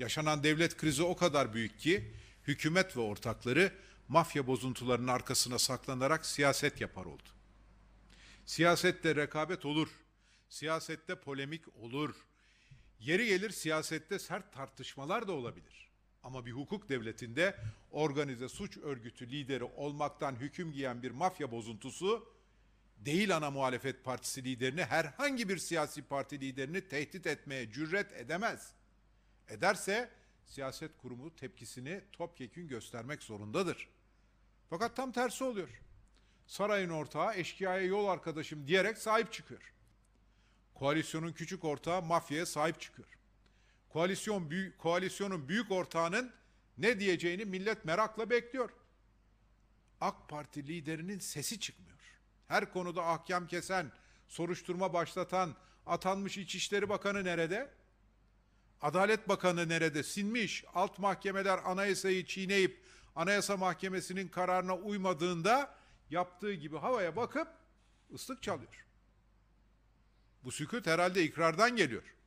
yaşanan devlet krizi o kadar büyük ki hükümet ve ortakları mafya bozuntularının arkasına saklanarak siyaset yapar oldu. Siyasette rekabet olur. Siyasette polemik olur. Yeri gelir siyasette sert tartışmalar da olabilir. Ama bir hukuk devletinde organize suç örgütü lideri olmaktan hüküm giyen bir mafya bozuntusu değil ana muhalefet partisi liderini herhangi bir siyasi parti liderini tehdit etmeye cüret edemez.'' ederse siyaset kurumu tepkisini topyekün göstermek zorundadır. Fakat tam tersi oluyor. Sarayın ortağı eşkıyaya yol arkadaşım diyerek sahip çıkıyor. Koalisyonun küçük ortağı mafyaya sahip çıkıyor. Koalisyon büyük, koalisyonun büyük ortağının ne diyeceğini millet merakla bekliyor. AK Parti liderinin sesi çıkmıyor. Her konuda ahkam kesen, soruşturma başlatan, atanmış İçişleri Bakanı nerede? Adalet Bakanı nerede? Sinmiş. Alt mahkemeler anayasayı çiğneyip Anayasa Mahkemesi'nin kararına uymadığında yaptığı gibi havaya bakıp ıslık çalıyor. Bu sükut herhalde ikrardan geliyor.